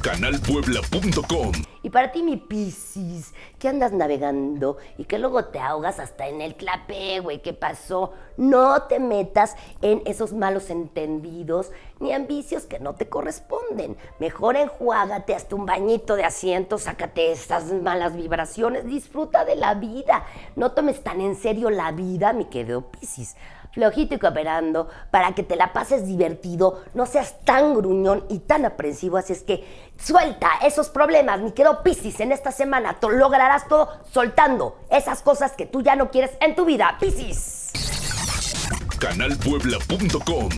canalpuebla.com. Y para ti, mi Piscis, que andas navegando y que luego te ahogas hasta en el clape, güey, ¿qué pasó? No te metas en esos malos entendidos ni ambicios que no te corresponden. Mejor enjuágate hasta un bañito de asiento, sácate esas malas vibraciones, disfruta de la vida. No tomes tan en serio la vida, mi querido Piscis. Logítico operando para que te la pases divertido, no seas tan gruñón y tan aprensivo. Así es que suelta esos problemas, Ni quedó Piscis, en esta semana te lograrás todo soltando esas cosas que tú ya no quieres en tu vida, Piscis. Canalpuebla.com